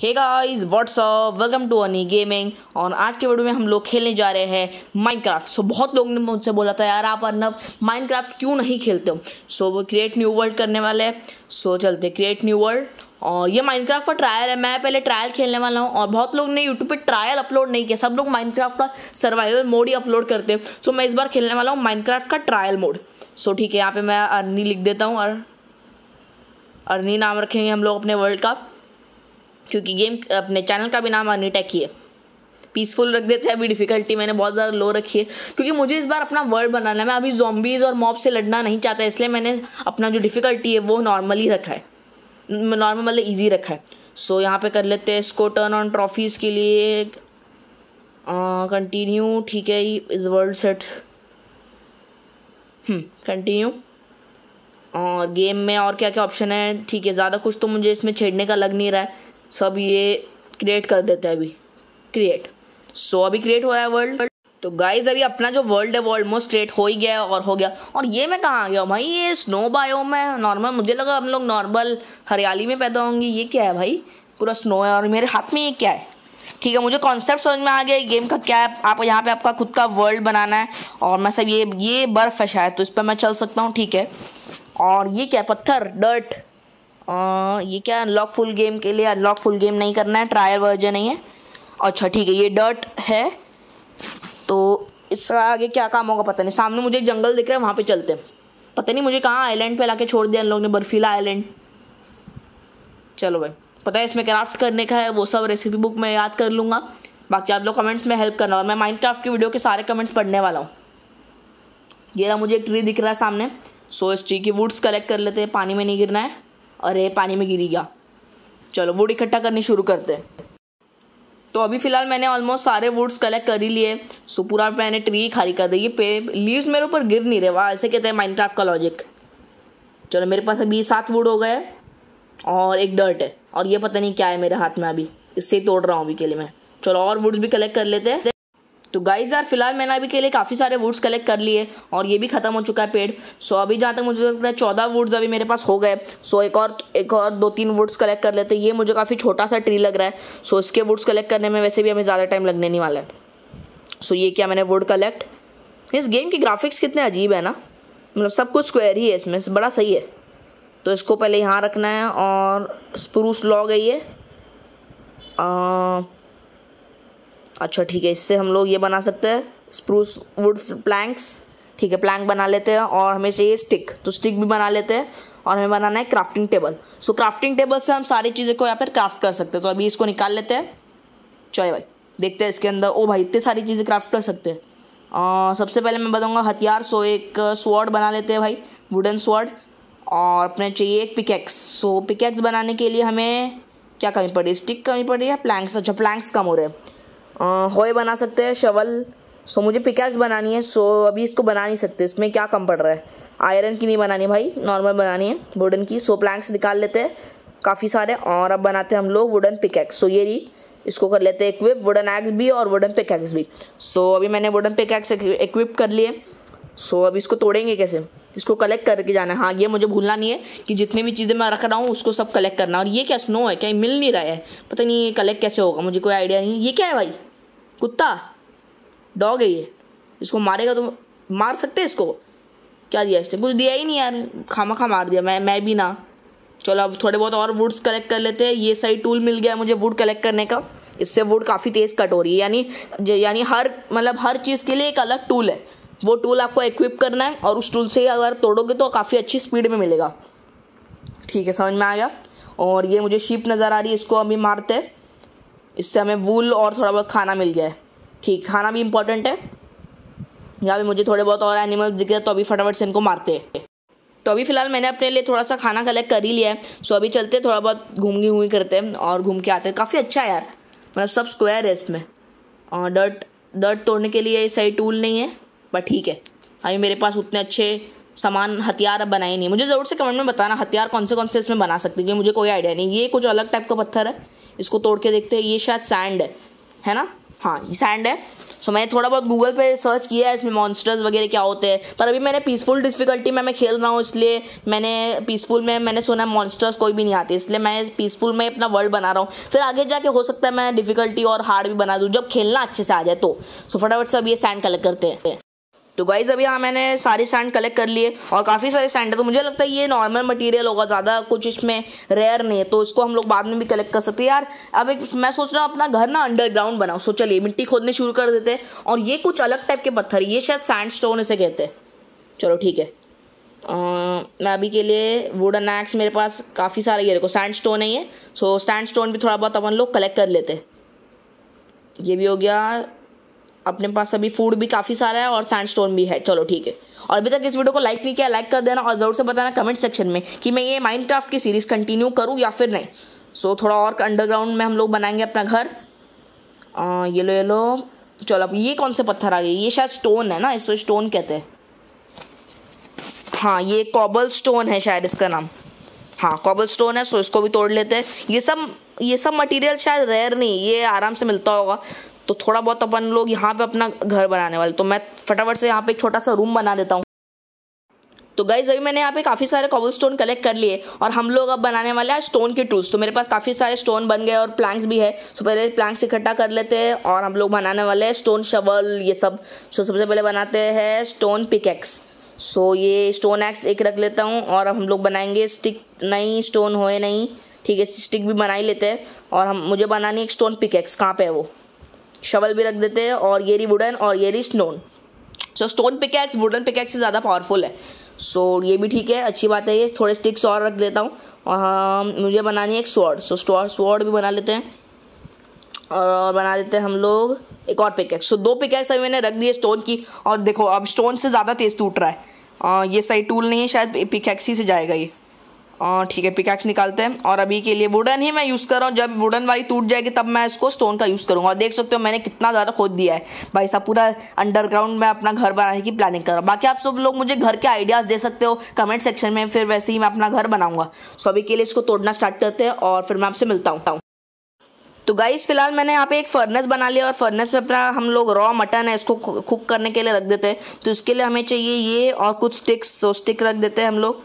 hey guys what's up welcome to Ani gaming और आज के वीडियो में हम लोग खेलने जा रहे हैं माइनक्राफ्ट सो so, बहुत लोग ने मुझसे बोला था यार आप अर्नव माइनक्राफ्ट क्यों नहीं खेलते हो सो वो क्रिएट न्यू वर्ल्ड करने वाले हैं सो so, चलते क्रिएट न्यू वर्ल्ड और ये माइनक्राफ्ट का ट्रायल है मैं पहले ट्रायल खेलने वाला हूँ और बहुत लोग ने यूट्यूब पर ट्रायल अपलोड नहीं किया सब लोग माइनक्राफ्ट का सर्वाइवल मोड ही अपलोड करते हैं सो so, मैं इस बार खेलने वाला हूँ माइनक्राफ्ट का ट्रायल मोड सो ठीक है यहाँ पे मैं अर्नी लिख देता हूँ और अर्नी नाम रखेंगे हम लोग अपने वर्ल्ड का क्योंकि गेम अपने चैनल का भी नाम अनिटेक ही है पीसफुल रख देते हैं अभी डिफिकल्टी मैंने बहुत ज़्यादा लो रखी है क्योंकि मुझे इस बार अपना वर्ल्ड बनाना है मैं अभी जॉम्बीज़ और मॉब से लड़ना नहीं चाहता इसलिए मैंने अपना जो डिफ़िकल्टी है वो नॉर्मल ही रखा है नॉर्मल मतलब ईजी रखा है सो so, यहाँ पे कर लेते हैं इसको टर्न ऑन ट्रॉफीज़ के लिए कंटिन्यू ठीक है इज वर्ल्ड सेट कंटिन्यू और गेम में और क्या क्या ऑप्शन है ठीक है ज़्यादा कुछ तो मुझे इसमें छेड़ने का लग नहीं रहा है सब ये क्रिएट कर देते हैं अभी क्रिएट सो so, अभी क्रिएट हो रहा है वर्ल्ड तो गाइज अभी अपना जो वर्ल्ड है वो ऑलमोस्ट क्रिएट हो ही गया और हो गया और ये मैं कहाँ आ गया भाई ये स्नो बायोम है नॉर्मल मुझे लगा हम लोग नॉर्मल हरियाली में पैदा होंगे ये क्या है भाई पूरा स्नो है और मेरे हाथ में ये क्या है ठीक है मुझे कॉन्सेप्ट समझ में आ गया गेम का क्या है आप यहाँ पे आपका खुद का वर्ल्ड बनाना है और मैं सब ये ये बर्फ़ है शायद तो इस पर मैं चल सकता हूँ ठीक है और ये क्या है पत्थर डर्ट आ, ये क्या अनलॉक फुल गेम के लिए अनलॉक फुल गेम नहीं करना है ट्रायल वर्जन ही है अच्छा ठीक है ये डर्ट है तो इसका आगे क्या काम होगा पता नहीं सामने मुझे जंगल दिख रहा है वहाँ पे चलते हैं पता नहीं मुझे कहाँ आइलैंड पे के छोड़ दिया इन ने बर्फीला आइलैंड चलो भाई पता है इसमें क्राफ्ट करने का है वो सब रेसिपी बुक मैं याद कर लूँगा बाकी आप लोग कमेंट्स में हेल्प करना और मैं माइंड क्राफ्ट की वीडियो के सारे कमेंट्स पढ़ने वाला हूँ ये ना मुझे एक ट्री दिख रहा है सामने सो इस ट्री की वुड्स कलेक्ट कर लेते हैं पानी में नहीं गिरना है अरे पानी में गिरी गया चलो वुड इकट्ठा करनी शुरू करते तो अभी फ़िलहाल मैंने ऑलमोस्ट सारे वुड्स कलेक्ट कर ही लिए सो पूरा मैंने ट्री खाली कर दी ये पे लीव्स मेरे ऊपर गिर नहीं रहे वाह ऐसे कहते हैं माइंड का लॉजिक चलो मेरे पास अभी सात वुड हो गए और एक डर्ट है और ये पता नहीं क्या है मेरे हाथ में अभी इससे तोड़ रहा हूँ अभी के लिए मैं चलो और वुड्स भी कलेक्ट कर लेते हैं तो गाइज यार फिलहाल मैंने अभी के लिए काफ़ी सारे वुड्स कलेक्ट कर लिए और ये भी ख़त्म हो चुका है पेड़ सो अभी जहाँ तक मुझे लगता है चौदह वुड्स अभी मेरे पास हो गए सो एक और एक और दो तीन वुड्स कलेक्ट कर लेते ये मुझे काफ़ी छोटा सा ट्री लग रहा है सो इसके वुड्स कलेक्ट करने में वैसे भी हमें ज़्यादा टाइम लगने नहीं वाला है सो ये क्या मैंने वुड कलेक्ट इस गेम के ग्राफिक्स कितने अजीब है ना मतलब सब कुछ स्क्वायर ही है इसमें बड़ा सही है तो इसको पहले यहाँ रखना है और स्प्रूस लॉग है ये अच्छा ठीक है इससे हम लोग ये बना सकते हैं स्प्रूस वुड प्लैंक्स ठीक है प्लैंक बना लेते हैं और हमें चाहिए स्टिक तो स्टिक भी बना लेते हैं और हमें बनाना है crafting table so crafting table से हम सारी चीज़ें को यहाँ पर क्राफ्ट कर सकते हैं तो अभी इसको निकाल लेते हैं चलिए भाई देखते हैं इसके अंदर ओ भाई इतनी सारी चीज़ें क्राफ्ट कर सकते हैं आ, सबसे पहले मैं बताऊँगा हथियार सो एक स्वॉर्ड बना लेते हैं भाई वुडन स्वॉर्ड और अपने चाहिए एक पिकेक्स सो पिकेक्स बनाने के लिए हमें क्या कमी पड़ी स्टिक कमी पड़ी है प्लैंक्स अच्छा प्लैंक्स कम हो रहे हैं होए बना सकते हैं शवल सो मुझे पिकैक्स बनानी है सो अभी इसको बना नहीं सकते इसमें क्या कम पड़ रहा है आयरन की नहीं बनानी भाई नॉर्मल बनानी है वुडन की सो प्लैंक्स निकाल लेते हैं काफ़ी सारे और अब बनाते हैं हम लोग वुडन पिकैक्स सो ये रही इसको कर लेते हैं इक्विप वुडन एक्स भी और वुडन पिकैक्स भी सो अभी मैंने वुडन पिकैक्स इक्विप कर लिए सो अब इसको तोड़ेंगे कैसे इसको कलेक्ट करके जाना है हाँ ये मुझे भूलना नहीं है कि जितने भी चीज़ें मैं रख रहा हूँ उसको सब कलेक्ट करना और ये क्या स्नो है क्या मिल नहीं रहा है पता नहीं ये कलेक्ट कैसे होगा मुझे कोई आइडिया नहीं ये क्या है भाई कुत्ता डॉग है ये इसको मारेगा तो मार सकते हैं इसको क्या दिया इसने कुछ दिया ही नहीं यार खामा खा मार दिया मैं मैं भी ना चलो अब थोड़े बहुत और वुड्स कलेक्ट कर लेते हैं ये सही टूल मिल गया मुझे वुड कलेक्ट करने का इससे वुड काफ़ी तेज़ कट हो रही है यानी यानी हर मतलब हर चीज़ के लिए एक अलग टूल है वो टूल आपको इक्विप करना है और उस टूल से अगर तोड़ोगे तो काफ़ी अच्छी स्पीड में मिलेगा ठीक है समझ में आ गया और ये मुझे शीप नज़र आ रही है इसको अभी मारते हैं इससे हमें वूल और थोड़ा बहुत खाना मिल गया है ठीक खाना भी इम्पोर्टेंट है या भी मुझे थोड़े बहुत और एनिमल्स दिखे तो अभी फटाफट से इनको मारते हैं तो अभी फ़िलहाल मैंने अपने लिए थोड़ा सा खाना कलेक्ट कर ही लिया है सो अभी चलते थोड़ा बहुत घूम घूमी करते हैं और घूम के आते हैं काफ़ी अच्छा है यार मतलब सब स्क्वायर है इसमें और डर्ट डर्ट तोड़ने के लिए सही टूल नहीं है बट ठीक है अभी मेरे पास उतने अच्छे सामान हथियार अब बनाए नहीं मुझे ज़रूर से कमेंट में बताना हथियार कौन से कौन से इसमें बना सकते क्योंकि मुझे कोई आइडिया नहीं ये कुछ अलग टाइप का पत्थर है इसको तोड़ के देखते हैं ये शायद सैंड है है ना हाँ ये सैंड है सो मैंने थोड़ा बहुत गूगल पे सर्च किया है इसमें मॉन्स्टर्स वगैरह क्या होते हैं पर अभी मैंने पीसफुल डिफिकल्टी में मैं खेल रहा हूँ इसलिए मैंने पीसफुल में मैंने सुना है मॉन्स्टर्स कोई भी नहीं आते इसलिए मैं पीसफुल में अपना वर्ल्ड बना रहा हूँ फिर आगे जाके हो सकता है मैं डिफिकल्टी और हार्ड भी बना दूँ जब खेलना अच्छे से आ जाए तो सो फटाफट से अब ये सैंड कलेक्ट करते हैं तो गाइज़ अभी हाँ मैंने सारे सैंड कलेक्ट कर लिए और काफ़ी सारे सैंड है तो मुझे लगता है ये नॉर्मल मटेरियल होगा ज़्यादा कुछ इसमें रेयर नहीं है तो इसको हम लोग बाद में भी कलेक्ट कर सकते हैं यार अब एक मैं सोच रहा हूँ अपना घर ना अंडरग्राउंड बनाओ सो चलिए मिट्टी खोदने शुरू कर देते और ये कुछ अलग टाइप के पत्थर ये शायद सैंड स्टोन इसे कहते चलो ठीक है आ, मैं अभी के लिए वुडन एक्स मेरे पास काफ़ी सारे ये देखो सैंड स्टोन है ये सो सैंड स्टोन भी थोड़ा बहुत अपन लोग कलेक्ट कर लेते ये भी हो गया अपने पास अभी फूड भी काफ़ी सारा है और सैंड स्टोन भी है चलो ठीक है और अभी तक इस वीडियो को लाइक नहीं किया लाइक कर देना और ज़रूर से बताना कमेंट सेक्शन में कि मैं ये क्राफ्ट की सीरीज़ कंटिन्यू करूँ या फिर नहीं सो so, थोड़ा और अंडरग्राउंड में हम लोग बनाएंगे अपना घर आ, येलो येलो चलो अब ये कौन से पत्थर आ गए ये शायद स्टोन है ना इसको स्टोन कहते हैं हाँ ये कॉबल स्टोन है शायद इसका नाम हाँ कॉबल स्टोन है सो इसको भी तोड़ लेते हैं ये सब ये सब मटेरियल शायद रेयर नहीं ये आराम से मिलता होगा तो थोड़ा बहुत अपन लोग यहाँ पे अपना घर बनाने वाले तो मैं फटाफट से यहाँ पे एक छोटा सा रूम बना देता हूँ तो गाइज अभी मैंने यहाँ पे काफ़ी सारे कॉबल स्टोन कलेक्ट कर लिए और हम लोग अब बनाने वाले हैं स्टोन के टूल्स तो मेरे पास काफ़ी सारे स्टोन बन गए और प्लैंक्स भी है सो तो पहले प्लैंक्स इकट्ठा कर लेते हैं और हम लोग बनाने वाले हैं स्टोन शवल ये सब सो तो सबसे पहले बनाते हैं स्टोन पिकेक्स सो ये स्टोन एक्स एक रख लेता हूँ और हम लोग बनाएंगे स्टिक नहीं स्टोन होए नहीं ठीक है स्टिक भी बना ही लेते हैं और हम मुझे बनानी एक स्टोन पिकेक्स कहाँ पे है वो शवल भी रख देते हैं और ये रही वुडन और ये रही stone so stone pickaxe wooden pickaxe से ज़्यादा पावरफुल है सो so, ये भी ठीक है अच्छी बात है ये थोड़े स्टिक्स और रख देता हूँ और हाँ, मुझे बनानी है एक स्वॉर्ड सो so, स्वॉर्ड भी बना लेते हैं और बना देते हैं हम लोग एक और पिकैक्स सो so, दो पिकैक्स अभी मैंने रख दिए स्टोन की और देखो अब स्टोन से ज़्यादा तेज़ टूट रहा है आ, ये सही टूल नहीं है शायद पिकैक्स ही से जाएगा ये हाँ, ठीक है पिकैक्स निकालते हैं और अभी के लिए वुडन ही मैं यूज़ कर रहा हूँ जब वुडन वाली टूट जाएगी तब मैं इसको स्टोन का यूज़ करूँगा और देख सकते हो मैंने कितना ज़्यादा खोद दिया है भाई साहब पूरा अंडरग्राउंड में अपना घर बनाने की प्लानिंग कर रहा हूँ बाकी आप सब लोग मुझे घर के आइडियाज़ दे सकते हो कमेंट सेक्शन में फिर वैसे ही मैं अपना घर बनाऊँगा सो अभी के लिए इसको तोड़ना स्टार्ट करते हैं और फिर मैं आपसे मिलता हूँ तो गाइस फिलहाल मैंने यहाँ पे एक फर्नेस बना लिया और फर्नेस में अपना हम लोग रॉ मटन है इसको कुक करने के लिए रख देते हैं तो इसके लिए हमें चाहिए ये और कुछ स्टिक्स सो स्टिक रख देते हैं हम लोग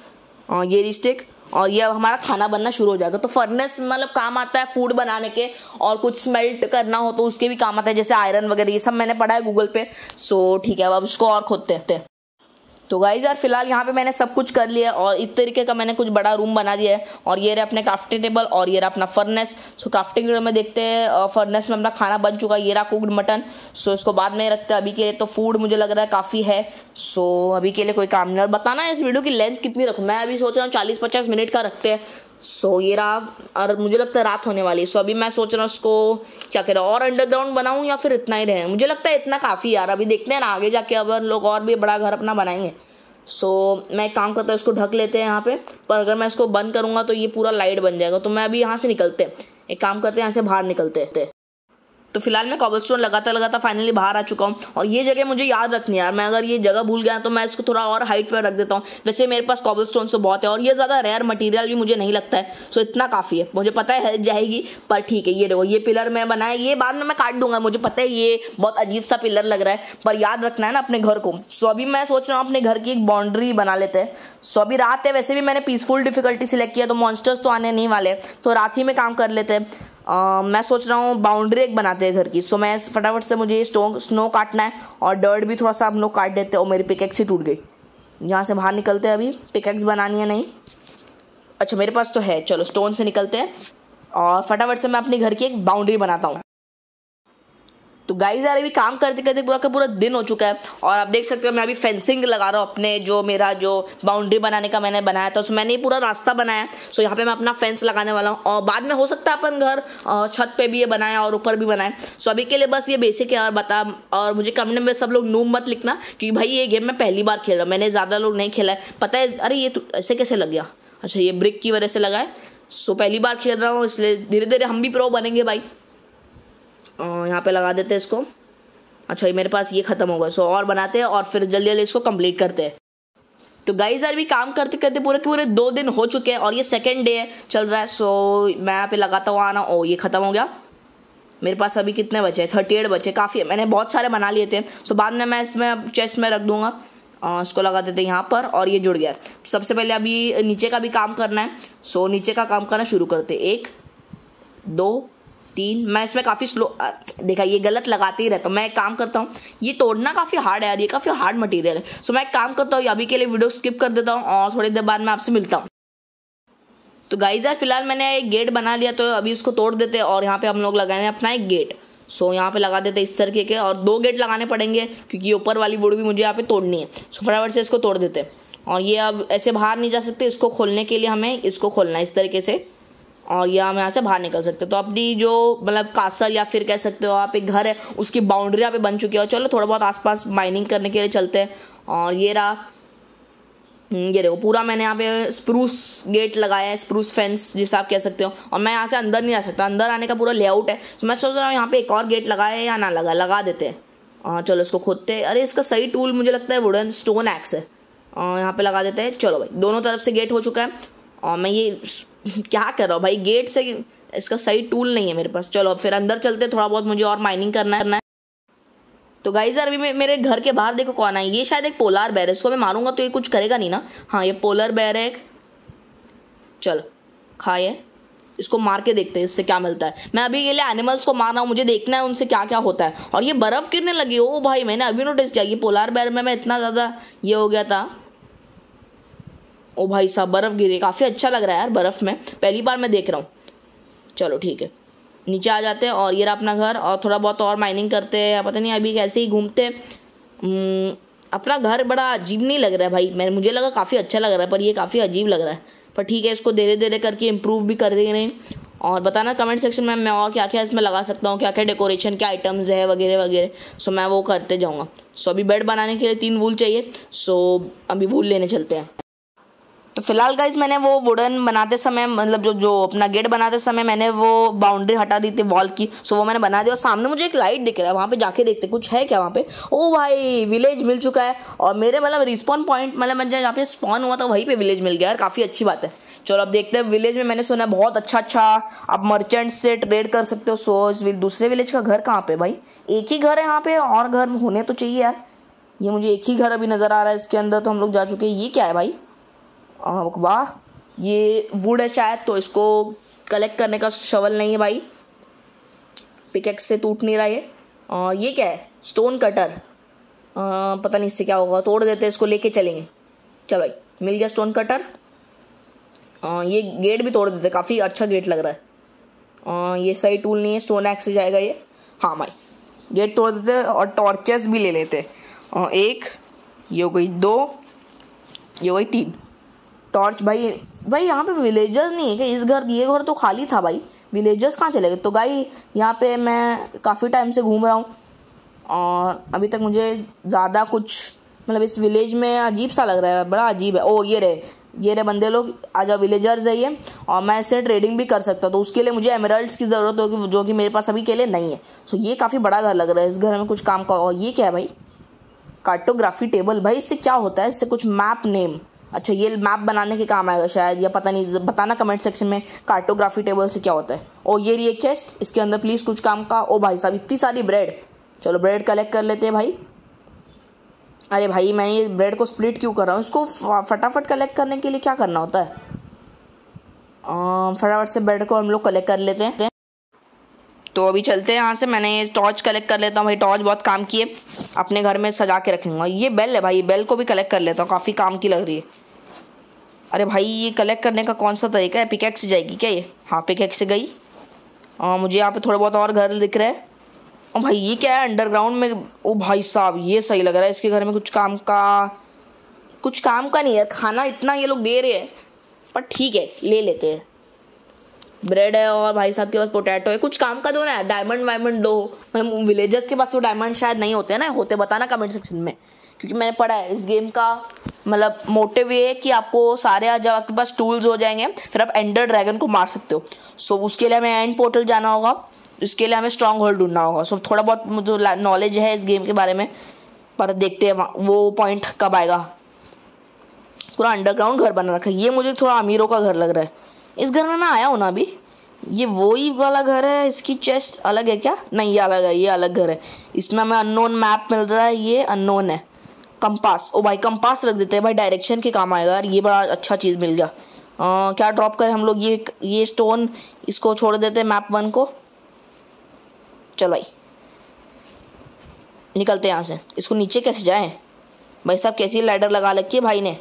हाँ, ये स्टिक और ये हमारा खाना बनना शुरू हो जाएगा तो फर्नेस मतलब काम आता है फूड बनाने के और कुछ स्मेल्ट करना हो तो उसके भी काम आता है जैसे आयरन वगैरह ये सब मैंने पढ़ा है गूगल पे सो ठीक है अब उसको और खोदते हैं तो गाइज यार फिलहाल यहाँ पे मैंने सब कुछ कर लिया और इस तरीके का मैंने कुछ बड़ा रूम बना दिया है और ये रहे अपने क्राफ्टिंग टेबल और ये रहा अपना फर्नेस सो क्राफ्टिंग टेबल में देखते हैं फर्नेस में अपना खाना बन चुका है ये रहा कुकड मटन सो इसको बाद में रखते हैं अभी के लिए तो फूड मुझे लग रहा है काफ़ी है सो अभी के लिए कोई काम नहीं और बताना है इस वीडियो की लेंथ कितनी रखूँ मैं अभी सोच रहा हूँ चालीस पचास मिनट का रखते हैं सो ये रहा और मुझे लगता है रात होने वाली है सो अभी मैं सोच रहा हूँ उसको क्या कह रहा हूँ और अंडरग्राउंड बनाऊँ या फिर इतना ही रहें मुझे लगता है इतना काफ़ी यार अभी देखते हैं ना आगे जाके अब लोग और भी बड़ा घर अपना बनाएंगे सो so, मैं काम करता हूँ इसको ढक लेते हैं यहाँ पे पर अगर मैं इसको बंद करूँगा तो ये पूरा लाइट बन जाएगा तो मैं अभी यहाँ से निकलते हैं एक काम करते हैं यहाँ से बाहर निकलते हैं तो फिलहाल मैं कॉबल स्टोन लगाता लगाता फाइनली बाहर आ चुका हूँ और ये जगह मुझे याद रखनी है यार मैं अगर ये जगह भूल गया तो मैं इसको थोड़ा और हाइट पर रख देता हूँ वैसे मेरे पास कॉबल स्टोन से बहुत है और ये ज़्यादा रेयर मटीरियल भी मुझे नहीं लगता है सो इतना काफ़ी है मुझे पता है हेल्प जाएगी पर ठीक है ये देखो ये पिलर मैं बनाया ये बाद में मैं काट दूंगा मुझे पता है ये बहुत अजीब सा पिलर लग रहा है पर याद रखना है ना अपने घर को सो अभी मैं सोच रहा हूँ अपने घर की एक बाउंड्री बना लेते हैं सो अभी रात है वैसे भी मैंने पीसफुल डिफिकल्टी सिलेक्ट किया तो मॉन्स्टर्स तो आने नहीं वाले तो रात ही में काम कर लेते हैं आ, मैं सोच रहा हूँ बाउंड्री एक बनाते हैं घर की सो मैं फटाफट से मुझे स्टोन स्नो काटना है और डर्ट भी थोड़ा सा हम लोग काट देते हैं और मेरी पिकेक्स ही टूट गई यहाँ से बाहर निकलते हैं अभी पिकेक्स बनानी है नहीं अच्छा मेरे पास तो है चलो स्टोन से निकलते हैं और फटाफट से मैं अपने घर की एक बाउंड्री बनाता हूँ तो गाइज यार अभी काम करते करते पूरा का पूरा दिन हो चुका है और आप देख सकते हो मैं अभी फेंसिंग लगा रहा हूँ अपने जो मेरा जो बाउंड्री बनाने का मैंने बनाया था सो मैंने पूरा रास्ता बनाया सो यहाँ पे मैं अपना फेंस लगाने वाला हूँ और बाद में हो सकता है अपन घर छत पे भी ये बनाया और ऊपर भी बनाए सो अभी के लिए बस ये बेसिक है और बता और मुझे कमेंट में सब लोग नूम मत लिखना क्योंकि भाई ये गेम मैं पहली बार खेल रहा हूँ मैंने ज़्यादा लोग नहीं खेला है पता है अरे ये तो ऐसे कैसे लग गया अच्छा ये ब्रिक की वजह से लगा है सो पहली बार खेल रहा हूँ इसलिए धीरे धीरे हम भी प्रो बनेंगे भाई यहाँ पे लगा देते हैं इसको अच्छा ये मेरे पास ये ख़त्म हो गया सो और बनाते हैं और फिर जल्दी जल्दी इसको कंप्लीट करते हैं तो गाइज यार भी काम करते करते पूरे के पूरे दो दिन हो चुके हैं और ये सेकेंड डे चल रहा है सो मैं यहाँ पर लगाता हुआ आना ओ ये ख़त्म हो गया मेरे पास अभी कितने बचे थर्टी एट बचे काफ़ी मैंने बहुत सारे बना लिए थे सो बाद में मैं इसमें चेस्ट में रख दूंगा इसको लगा देते यहाँ पर और ये जुड़ गया सबसे पहले अभी नीचे का भी काम करना है सो नीचे का काम करना शुरू करते एक दो तीन मैं इसमें काफ़ी स्लो देखा ये गलत लगाती ही रहता हूँ मैं एक काम करता हूँ ये तोड़ना काफ़ी हार्ड है यार ये काफ़ी हार्ड मटेरियल है सो मैं एक काम करता हूँ अभी के लिए वीडियो स्किप कर देता हूँ और थोड़ी देर बाद मैं आपसे मिलता हूँ तो गाइज यार फिलहाल मैंने एक गेट बना लिया तो अभी इसको तोड़ देते और यहाँ पे हम लोग लगाए अपना एक गेट सो so, यहाँ पे लगा देते इस तरीके के और दो गेट लगाने पड़ेंगे क्योंकि ऊपर वाली वुड भी मुझे यहाँ पे तोड़नी है सो so, फटाफट से इसको तोड़ देते और ये अब ऐसे बाहर नहीं जा सकते इसको खोलने के लिए हमें इसको खोलना है इस तरीके से और या हम यहाँ से बाहर निकल सकते हो तो अपनी जो मतलब कासल या फिर कह सकते हो आप एक घर है उसकी बाउंड्री यहाँ पे बन चुकी है और चलो थोड़ा बहुत आसपास माइनिंग करने के लिए चलते हैं और ये रहा हम्म, ये देखो पूरा मैंने यहाँ पे स्प्रूस गेट लगाया है स्प्रूस फेंस जिसे आप कह सकते हो और मैं यहाँ से अंदर नहीं आ सकता अंदर आने का पूरा लेआउट है तो मैं सोच रहा हूँ यहाँ पे एक और गेट लगाया या ना लगा लगा देते हैं चलो इसको खोदते अरे इसका सही टूल मुझे लगता है वुडन स्टोन एक्स है यहाँ पे लगा देते हैं चलो भाई दोनों तरफ से गेट हो चुका है और मैं ये क्या कर रहा हूँ भाई गेट से इसका सही टूल नहीं है मेरे पास चलो फिर अंदर चलते थोड़ा बहुत मुझे और माइनिंग करना है करना है तो गाइज सर अभी मेरे घर के बाहर देखो कौन है ये शायद एक पोलार बैर है इसको मैं मारूंगा तो ये कुछ करेगा नहीं ना हाँ ये पोलर बैर है एक चलो खाए इसको मार के देखते हैं इससे क्या मिलता है मैं अभी के लिए एनिमल्स को मार रहा हूँ मुझे देखना है उनसे क्या क्या होता है और ये बर्फ़ गिरने लगी ओ भाई मैंने अभी नोटिस किया ये पोलार बैर में मैं इतना ज़्यादा ये हो गया था ओ भाई साहब बर्फ़ गिरी है काफ़ी अच्छा लग रहा है यार बर्फ़ में पहली बार मैं देख रहा हूँ चलो ठीक है नीचे आ जाते हैं और ये रहा अपना घर और थोड़ा बहुत और माइनिंग करते हैं पता नहीं अभी कैसे ही घूमते हम्म, अपना घर बड़ा अजीब नहीं लग रहा है भाई मैं मुझे लगा काफ़ी अच्छा लग रहा है पर ये काफ़ी अजीब लग रहा है पर ठीक है इसको धीरे धीरे करके इम्प्रूव भी कर दे रहे हैं और बताना कमेंट सेक्शन में मैं और क्या क्या इसमें लगा सकता हूँ क्या क्या डेकोरेशन के आइटम्स है वगैरह वगैरह सो मैं वो करते जाऊँगा सो अभी बेड बनाने के लिए तीन वूल चाहिए सो अभी वूल लेने चलते हैं तो फिलहाल गाइज मैंने वो वुडन बनाते समय मतलब जो जो अपना गेट बनाते समय मैंने वो बाउंड्री हटा दी थी वॉल की सो वो मैंने बना दिया और सामने मुझे एक लाइट दिख रहा है वहाँ पे जाके देखते कुछ है क्या वहाँ पे ओ oh भाई विलेज मिल चुका है और मेरे मतलब रिस्पॉन्न पॉइंट मतलब मैं जहाँ पे स्पॉन हुआ था वहीं पर विलेज मिल गया यार काफ़ी अच्छी बात है चलो अब देखते हैं विलेज में मैंने सुना है बहुत अच्छा अच्छा आप मर्चेंट से ट्रेड कर सकते हो सो दूसरे विलेज का घर कहाँ पे भाई एक ही घर है यहाँ पे और घर होने तो चाहिए यार ये मुझे एक ही घर अभी नज़र आ रहा है इसके अंदर तो हम लोग जा चुके हैं ये क्या है भाई वाह ये वुड है शायद तो इसको कलेक्ट करने का शवल नहीं है भाई पिकेक्स से टूट नहीं रहा ये आ, ये क्या है स्टोन कटर आ, पता नहीं इससे क्या होगा तोड़ देते इसको लेके चलेंगे चलो भाई मिल गया स्टोन कटर आ, ये गेट भी तोड़ देते काफ़ी अच्छा गेट लग रहा है आ, ये सही टूल नहीं है स्टोन एक्स से जाएगा ये हाँ भाई गेट तोड़ देते और टॉर्चेस भी ले लेते आ, एक ये हो गई दो ये हो गई तीन टॉर्च भाई भाई यहाँ पे विलेजर्स नहीं है कि इस घर ये घर तो खाली था भाई विलेजर्स कहाँ चले गए तो गाई यहाँ पे मैं काफ़ी टाइम से घूम रहा हूँ और अभी तक मुझे ज़्यादा कुछ मतलब इस विलेज में अजीब सा लग रहा है बड़ा अजीब है ओ ये रहे ये रहे बंदे लोग आज विलेजर्स है ये और मैं इससे ट्रेडिंग भी कर सकता तो उसके लिए मुझे एमरल्ड्स की ज़रूरत होगी जो कि मेरे पास अभी के लिए नहीं है सो ये काफ़ी बड़ा घर लग रहा है इस घर में कुछ काम का और ये क्या है भाई कार्टोग्राफी टेबल भाई इससे क्या होता है इससे कुछ मैप नेम अच्छा ये मैप बनाने के काम आएगा शायद या पता नहीं बताना कमेंट सेक्शन में कार्टोग्राफी टेबल से क्या होता है और ये रही एक चेस्ट इसके अंदर प्लीज़ कुछ काम का ओ भाई साहब इतनी सारी ब्रेड चलो ब्रेड कलेक्ट कर लेते हैं भाई अरे भाई मैं ये ब्रेड को स्प्लिट क्यों कर रहा हूँ इसको फटाफट कलेक्ट करने के लिए क्या करना होता है फटाफट से ब्रेड को हम लोग कलेक्ट कर लेते हैं तो अभी चलते हैं यहाँ से मैंने टॉर्च कलेक्ट कर लेता हूँ भाई टॉर्च बहुत काम की है अपने घर में सजा के रखेंगे ये बेल है भाई बेल को भी कलेक्ट कर लेता हूँ काफ़ी काम की लग रही है अरे भाई ये कलेक्ट करने का कौन सा तरीका है पिकैक्स जाएगी क्या ये हाँ पिकैक्स से गई आ, मुझे यहाँ पे थोड़ा बहुत और घर दिख रहा है और भाई ये क्या है अंडरग्राउंड में ओ भाई साहब ये सही लग रहा है इसके घर में कुछ काम का कुछ काम का नहीं है खाना इतना ये लोग दे रहे हैं पर ठीक है ले लेते हैं ब्रेड है और भाई साहब के पास पोटैटो है कुछ काम का दो ना डायमंड वायमंड दो मतलब विलेजर्स के पास तो डायमंड शायद नहीं होते ना होते बताना कमेंट सेक्शन में क्योंकि मैंने पढ़ा है इस गेम का मतलब मोटिव ये है कि आपको सारे जब आपके पास टूल्स हो जाएंगे फिर आप एंडर ड्रैगन को मार सकते हो सो so, उसके लिए हमें एंड पोर्टल जाना होगा इसके लिए हमें स्ट्रॉन्ग होल्ड ढूंढना होगा सो so, थोड़ा बहुत मुझे नॉलेज है इस गेम के बारे में पर देखते हैं वो पॉइंट कब आएगा पूरा अंडरग्राउंड घर बना रखा है ये मुझे थोड़ा अमीरों का घर लग रहा है इस घर में मैं आया हूँ ना अभी ये वो ही वाला घर है इसकी चेस्ट अलग है क्या नहीं ये अलग है ये अलग घर है इसमें हमें अननोन मैप मिल रहा है ये अननोन है कंपास ओ भाई कंपास रख देते हैं भाई डायरेक्शन के काम आएगा यार ये बड़ा अच्छा चीज़ मिल गया आ, क्या ड्रॉप करें हम लोग ये ये स्टोन इसको छोड़ देते हैं मैप वन को चलो भाई निकलते हैं यहाँ से इसको नीचे कैसे जाएँ भाई साहब कैसी लैडर लगा रखी है भाई ने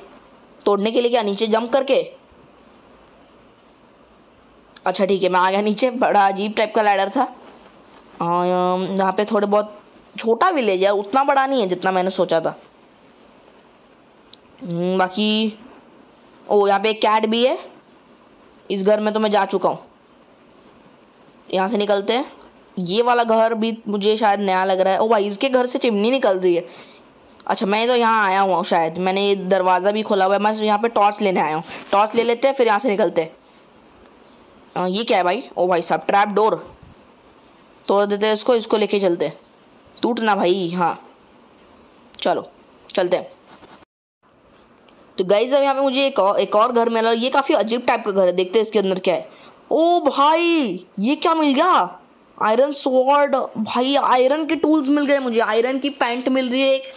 तोड़ने के लिए क्या नीचे जंप करके अच्छा ठीक है मैं आ गया नीचे बड़ा अजीब टाइप का लैडर था यहाँ पे थोड़े बहुत छोटा विलेज है उतना बड़ा नहीं है जितना मैंने सोचा था हम्म, बाकी ओ यहाँ पे एक कैट भी है इस घर में तो मैं जा चुका हूँ यहाँ से निकलते हैं ये वाला घर भी मुझे शायद नया लग रहा है ओ भाई इसके घर से चिमनी निकल रही है अच्छा मैं तो यहाँ आया हुआ हूँ शायद मैंने ये दरवाज़ा भी खोला हुआ है मैं यहाँ पे टॉर्च लेने आया हूँ टॉर्च ले लेते हैं फिर यहाँ से निकलते हैं हाँ, ये क्या है भाई ओ भाई साहब ट्रैप डोर तोड़ देते हैं इसको इसको लेके चलते टूटना भाई हाँ चलो चलते हैं तो गाइज अब यहाँ पे मुझे एक और एक और घर मिला ये काफ़ी अजीब टाइप का घर है देखते हैं इसके अंदर क्या है ओ भाई ये क्या मिल गया आयरन स्वॉर्ड भाई आयरन के टूल्स मिल गए मुझे आयरन की पैंट मिल रही है एक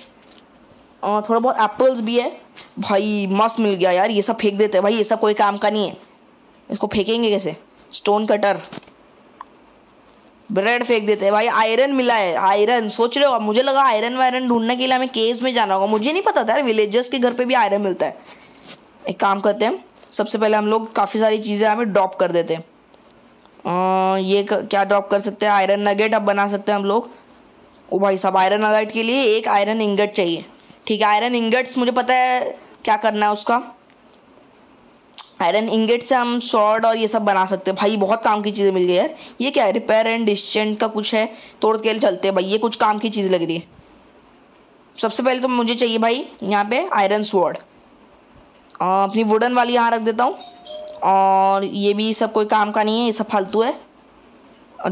थोड़ा बहुत एप्पल्स भी है भाई मस्त मिल गया यार ये सब फेंक देते हैं भाई ये सब कोई काम का नहीं है इसको फेंकेंगे कैसे स्टोन कटर ब्रेड फेंक देते हैं भाई आयरन मिला है आयरन सोच रहे हो मुझे लगा आयरन वायरन ढूंढने के लिए हमें केस में जाना होगा मुझे नहीं पता था यार विलेजर्स के घर पे भी आयरन मिलता है एक काम करते हैं सबसे पहले हम लोग काफ़ी सारी चीज़ें हमें ड्रॉप कर देते हैं आ, ये क्या ड्रॉप कर सकते हैं आयरन नगेट अब बना सकते हैं हम लोग ओ भाई साहब आयरन नगेट के लिए एक आयरन इंगट चाहिए ठीक है आयरन इंगट्स मुझे पता है क्या करना है उसका आयरन इंगेट से हम शॉर्ट और ये सब बना सकते हैं भाई बहुत काम की चीज़ें मिल गई यार ये क्या है रिपेयर एंड डिस्टेंट का कुछ है तोड़ के चलते हैं भाई ये कुछ काम की चीज़ लग रही है सबसे पहले तो मुझे चाहिए भाई यहाँ पे आयरन स्वॉर्ड अपनी वुडन वाली यहाँ रख देता हूँ और ये भी सब कोई काम का नहीं है ये सब फालतू है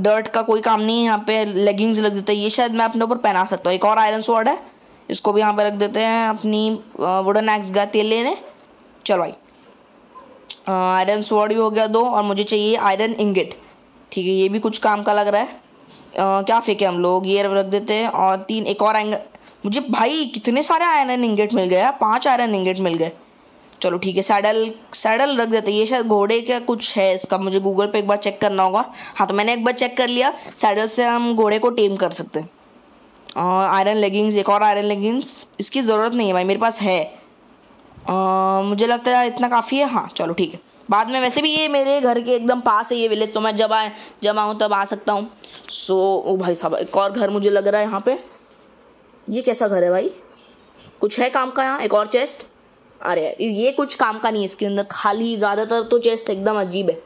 डर्ट का कोई काम नहीं है यहाँ पे लेगिंग्स लग देते हैं ये शायद मैं अपने ऊपर पहना सकता हूँ एक और आयरन स्वॉर्ड है इसको भी यहाँ पे रख देते हैं अपनी वुडन एक्स गए तेल लेने चलो भाई आयरन स्वॉर्ड भी हो गया दो और मुझे चाहिए आयरन इंगेट ठीक है ये भी कुछ काम का लग रहा है आ, क्या फेंके हम लोग ये रख देते हैं और तीन एक और एंग मुझे भाई कितने सारे आयरन इंगेट मिल गया पाँच आयरन इंगेट मिल गए चलो ठीक है सैडल सैडल रख देते ये शायद घोड़े का कुछ है इसका मुझे गूगल पे एक बार चेक करना होगा हाँ तो मैंने एक बार चेक कर लिया सैडल से हम घोड़े को टेम कर सकते हैं आयरन लेगिंग्स एक और आयरन लेगिंग्स इसकी ज़रूरत नहीं है भाई मेरे पास है आ, मुझे लगता है इतना काफ़ी है हाँ चलो ठीक है बाद में वैसे भी ये मेरे घर के एकदम पास है ये विलेज तो मैं जब आए जब आऊँ तब आ सकता हूँ सो ओ भाई साहब एक और घर मुझे लग रहा है यहाँ पे ये कैसा घर है भाई कुछ है काम का यहाँ एक और चेस्ट अरे ये कुछ काम का नहीं है इसके अंदर खाली ज़्यादातर तो चेस्ट एकदम अजीब है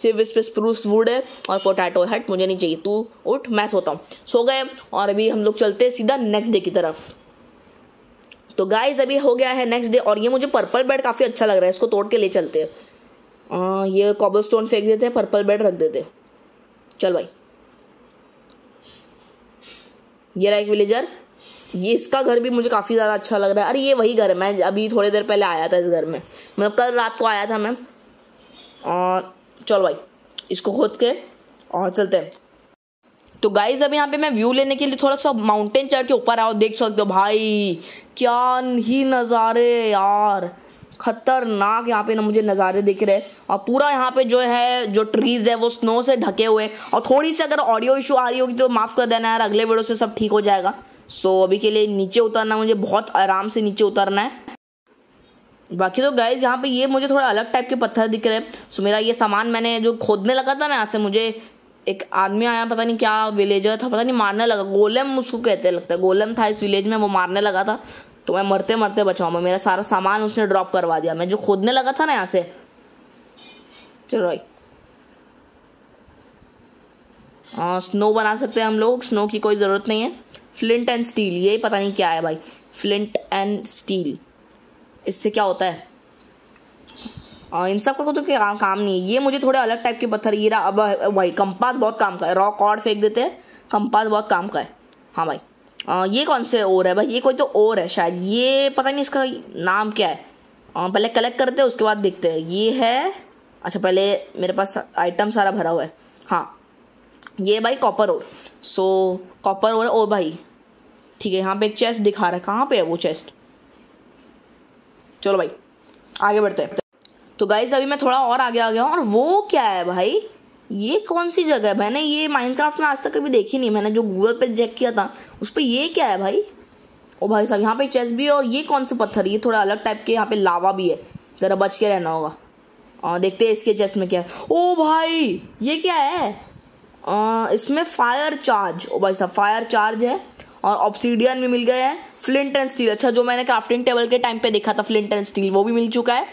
सिर्फ इस पर स्प्रूस वुड है और पोटैटो हट मुझे नहीं चाहिए तू उठ मैं सोता हूँ सो गए और अभी हम लोग चलते सीधा नेक्स्ट डे की तरफ तो गाइज अभी हो गया है नेक्स्ट डे और ये मुझे पर्पल बेड काफ़ी अच्छा लग रहा है इसको तोड़ के ले चलते हैं ये कॉबल स्टोन फेंक देते हैं पर्पल बेड रख देते चल भाई ये रहा एक विलेजर ये इसका घर भी मुझे काफ़ी ज़्यादा अच्छा लग रहा है अरे ये वही घर है मैं अभी थोड़ी देर पहले आया था इस घर में मतलब कल रात को आया था मैं और चलो भाई इसको खोद के और चलते हैं तो गाइज अब यहाँ पे मैं व्यू लेने के लिए थोड़ा सा माउंटेन चढ़ के ऊपर आओ देख सकते हो भाई क्या ही नज़ारे यार खतरनाक यहाँ पे ना मुझे नज़ारे दिख रहे और पूरा यहाँ पे जो है जो ट्रीज़ है वो स्नो से ढके हुए और थोड़ी सी अगर ऑडियो इशू आ रही होगी तो माफ़ कर देना यार अगले वीडियो से सब ठीक हो जाएगा सो अभी के लिए नीचे उतरना मुझे बहुत आराम से नीचे उतरना है बाकी तो गाइज यहाँ पे ये मुझे थोड़ा अलग टाइप के पत्थर दिख रहे हैं सो मेरा ये सामान मैंने जो खोदने लगा था ना यहाँ से मुझे एक आदमी आया पता नहीं क्या विलेजर था पता नहीं मारने लगा गोलम उसको कहते लगता है गोलम था इस विलेज में वो मारने लगा था तो मैं मरते मरते बचाऊँ मैं मेरा सारा सामान उसने ड्रॉप करवा दिया मैं जो खोदने लगा था ना यहाँ से चलो भाई आ, हाँ, स्नो बना सकते हैं हम लोग स्नो की कोई ज़रूरत नहीं है फ्लिंट एंड स्टील ये पता नहीं क्या है भाई फ्लिंट एंड स्टील इससे क्या होता है इन सब का तो काम काम नहीं है ये मुझे थोड़े अलग टाइप के पत्थर ये रहा अब भाई कंपास बहुत काम का है रॉक और फेंक देते हैं कंपास बहुत काम का है हाँ भाई आ, ये कौन से और है भाई ये कोई तो और है शायद ये पता नहीं इसका नाम क्या है आ, पहले कलेक्ट करते हैं उसके बाद देखते हैं ये है अच्छा पहले मेरे पास आइटम सारा भरा हुआ है हाँ ये भाई कॉपर ओर सो कॉपर और ओ भाई ठीक है यहाँ पे एक चेस्ट दिखा रहा है कहाँ पे है वो चेस्ट चलो भाई आगे बढ़ते हैं तो गाइज अभी मैं थोड़ा और आगे आ गया हूँ और वो क्या है भाई ये कौन सी जगह है मैंने ये माइनक्राफ्ट में आज तक कभी देखी नहीं मैंने जो गूगल पे चेक किया था उस पर ये क्या है भाई ओ भाई साहब यहाँ पे चेस भी है और ये कौन से पत्थर ये थोड़ा अलग टाइप के यहाँ पे लावा भी है ज़रा बच के रहना होगा आ, देखते हैं इसके चेस में क्या है ओ भाई ये क्या है आ, इसमें फायर चार्ज ओ भाई साहब फायर चार्ज है और ऑप्सीडियन भी मिल गया है फ्लिंट एंड स्टील अच्छा जो मैंने क्राफ्टिंग टेबल के टाइम पे देखा था फ्लिंट एंड स्टील वो भी मिल चुका है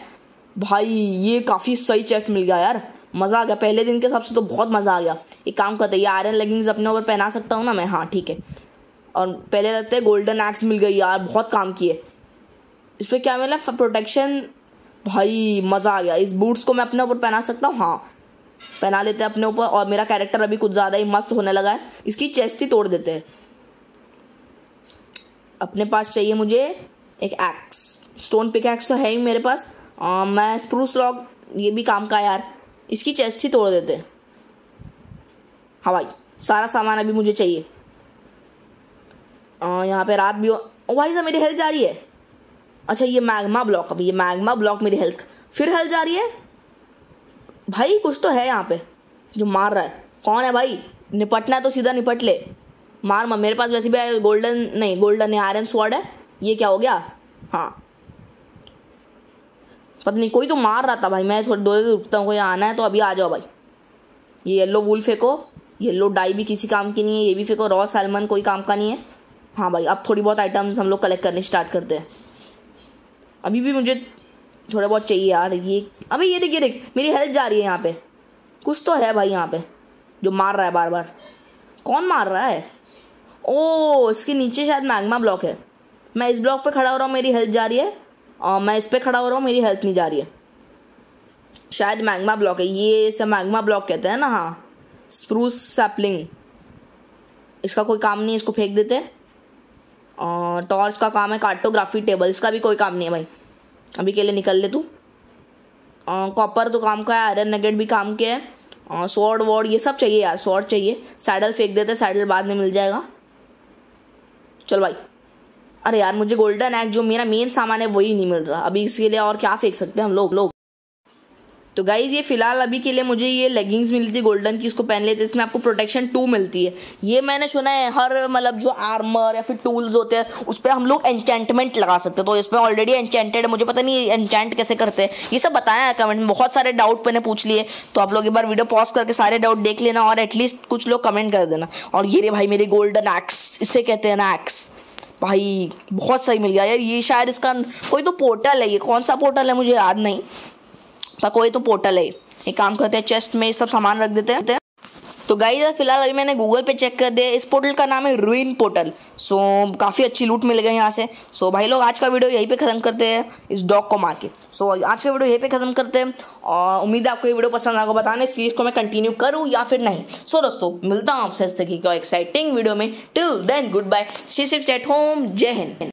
भाई ये काफ़ी सही चेस्ट मिल गया यार मज़ा आ गया पहले दिन के हिसाब से तो बहुत मज़ा आ गया एक काम करते ये आयरन लेगिंग्स अपने ऊपर पहना सकता हूँ ना मैं हाँ ठीक है और पहले लगते गोल्डन एक्स मिल गई यार बहुत काम किए इस पर क्या मिला प्रोटेक्शन भाई मज़ा आ गया इस बूट्स को मैं अपने ऊपर पहना सकता हूँ हाँ पहना लेते हैं अपने ऊपर और मेरा कैरेक्टर अभी कुछ ज़्यादा ही मस्त होने लगा है इसकी चेस्ट ही तोड़ देते हैं अपने पास चाहिए मुझे एक एक्स स्टोन पिक एक्स तो है ही मेरे पास आ, मैं स्प्रूस लॉग ये भी काम का यार इसकी चेस्ट ही तोड़ देते हाँ भाई सारा सामान अभी मुझे चाहिए आ, यहाँ पे रात भी हो भाई साहब मेरी हेल्थ जा रही है अच्छा ये मैग्मा ब्लॉक अभी ये मैग्मा ब्लॉक मेरी हेल्थ फिर हेल्थ जा रही है भाई कुछ तो है यहाँ पे जो मार रहा है कौन है भाई निपटना है तो सीधा निपट ले मार मेरे पास वैसे भी गोल्डन नहीं गोल्डन नहीं आयरन स्वाड है ये क्या हो गया हाँ पता नहीं कोई तो मार रहा था भाई मैं थोड़ी डोरे रुकता हूँ कोई आना है तो अभी आ जाओ भाई ये येल्लो वूल फेंको येल्लो डाई भी किसी काम की नहीं है ये भी फेंको रॉ सैलमन कोई काम का नहीं है हाँ भाई अब थोड़ी बहुत आइटम्स हम लोग कलेक्ट करने स्टार्ट करते हैं अभी भी मुझे थोड़ा बहुत चाहिए यार ये अभी ये देखिए देख मेरी हेल्थ जा रही है यहाँ पे कुछ तो है भाई यहाँ पे जो मार रहा है बार बार कौन मार रहा है ओ इसके नीचे शायद मैग्मा ब्लॉक है मैं इस ब्लॉक पे खड़ा हो रहा हूँ मेरी हेल्थ जा रही है आ, मैं इस पर खड़ा हो रहा हूँ मेरी हेल्थ नहीं जा रही है शायद मैग्मा ब्लॉक है ये इसे मैग्मा ब्लॉक कहते हैं ना हाँ स्प्रूस सैपलिंग इसका कोई काम नहीं इसको फेंक देते टॉर्च का काम है कार्टोग्राफी टेबल इसका भी कोई काम नहीं है भाई अभी के लिए निकल ले तू कॉपर तो काम का है आयरन नगेट भी काम के है सॉर्ड वॉर्ड ये सब चाहिए यार सॉर्ड चाहिए सैडल फेंक देते सैडल बाद में मिल जाएगा चल भाई अरे यार मुझे गोल्डन एग जो मेरा मेन सामान है वही नहीं मिल रहा अभी इसके लिए और क्या फेंक सकते हैं हम लोग लोग तो गाइज ये फिलहाल अभी के लिए मुझे ये लेगिंग्स मिली थी गोल्डन की इसको पहन लेते इसमें आपको प्रोटेक्शन टू मिलती है ये मैंने सुना है हर मतलब जो आर्मर या फिर टूल्स होते हैं उस पर हम लोग एनचेंटमेंट लगा सकते हैं तो इसमें ऑलरेडी एनचेंटेड मुझे पता नहीं एनचेंट कैसे करते हैं ये सब बताया है कमेंट में बहुत सारे डाउट मैंने पूछ लिए तो आप लोग एक बार वीडियो पॉज करके सारे डाउट देख लेना और एटलीस्ट कुछ लोग कमेंट कर देना और ये रे भाई मेरी गोल्डन एक्स इसे कहते हैं ना एक्स भाई बहुत सही मिल गया यार ये शायद इसका कोई तो पोर्टल है ये कौन सा पोर्टल है मुझे याद नहीं पर कोई तो पोर्टल है एक काम करते हैं चेस्ट में सब सामान रख देते हैं तो गाइज फिलहाल अभी मैंने गूगल पे चेक कर दिया इस पोर्टल का नाम है रुइन पोर्टल सो काफ़ी अच्छी लूट मिल गई यहाँ से सो भाई लोग आज का वीडियो यहीं पे ख़त्म करते हैं इस डॉग को मार के सो आज का वीडियो यहीं पे ख़त्म करते हैं और उम्मीद है आपको ये वीडियो पसंद आएगा बताने सीरीज़ को मैं कंटिन्यू करूँ या फिर नहीं सो दोस्तों मिलता हूँ आपसे एक्साइटिंग वीडियो में till then good bye see सिर्फ एट होम जय हिंद